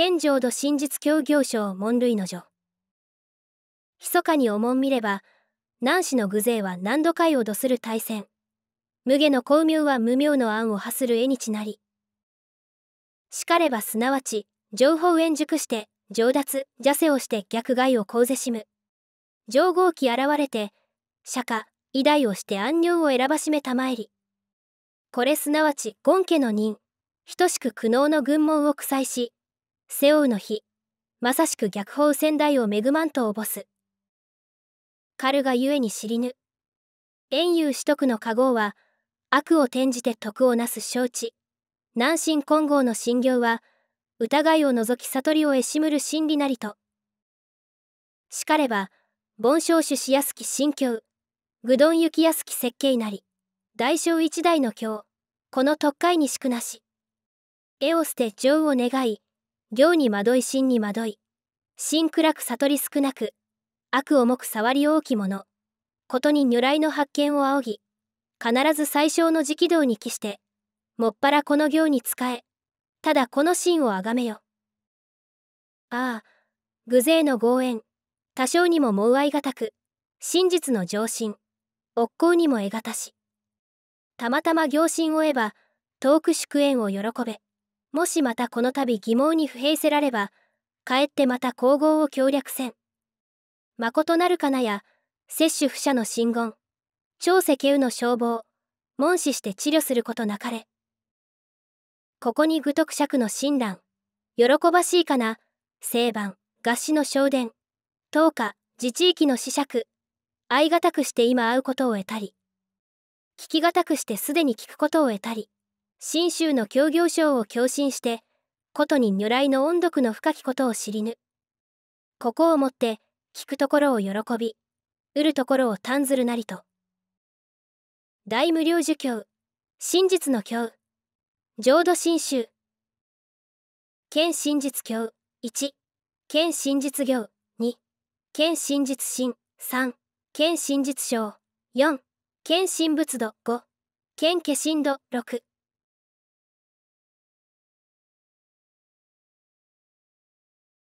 県浄土真実協業省門類の女密かにおもん見れば南市の愚勢は何度かいをどする大戦無下の巧妙は無妙の案を発する絵にちなりしかればすなわち情報円熟して上達邪世をして逆害をこうぜしむ上号機現れて釈迦偉大をして安寧を選ばしめたまえりこれすなわち権家の任等しく苦悩の軍門を苦裁し背負うの日まさしく逆方仙台を恵まんとおぼす狩るがゆえに知りぬ遠遊取得の加護は悪を転じて徳をなす承知南進金剛の信行は疑いを除き悟りをえしむる真理なりとしかれば盆昇主しやすき信教愚鈍行きやすき設計なり大正一代の教この特会にしくなし絵を捨て情を願い行に惑い心に惑い心暗く悟り少なく悪重く触り大き者ことに如来の発見を仰ぎ必ず最小の直道に帰してもっぱらこの行に仕えただこの心をあがめよああ偶勢の強縁多少にももうあいがたく真実の上心こうにも得がたしたまたま行心を得ば遠く祝宴を喜べもしまたこの度疑問に不平せられば、かえってまた皇后を協力せん。誠なるかなや、摂取不赦の真言、長石右の消防、門視して治療することなかれ。ここに愚徳釈の親鸞、喜ばしいかな、聖番、合詞の昇殿、当家、自治域の子爵、相がたくして今会うことを得たり、聞きがたくしてすでに聞くことを得たり、信州の協業省を共振してことに如来の音読の深きことを知りぬここをもって聞くところを喜び得るところを単ずるなりと大無量寿経真実の経浄土真宗県真実教1県真実行2県真実心3県真実章4県真仏度5県化身度6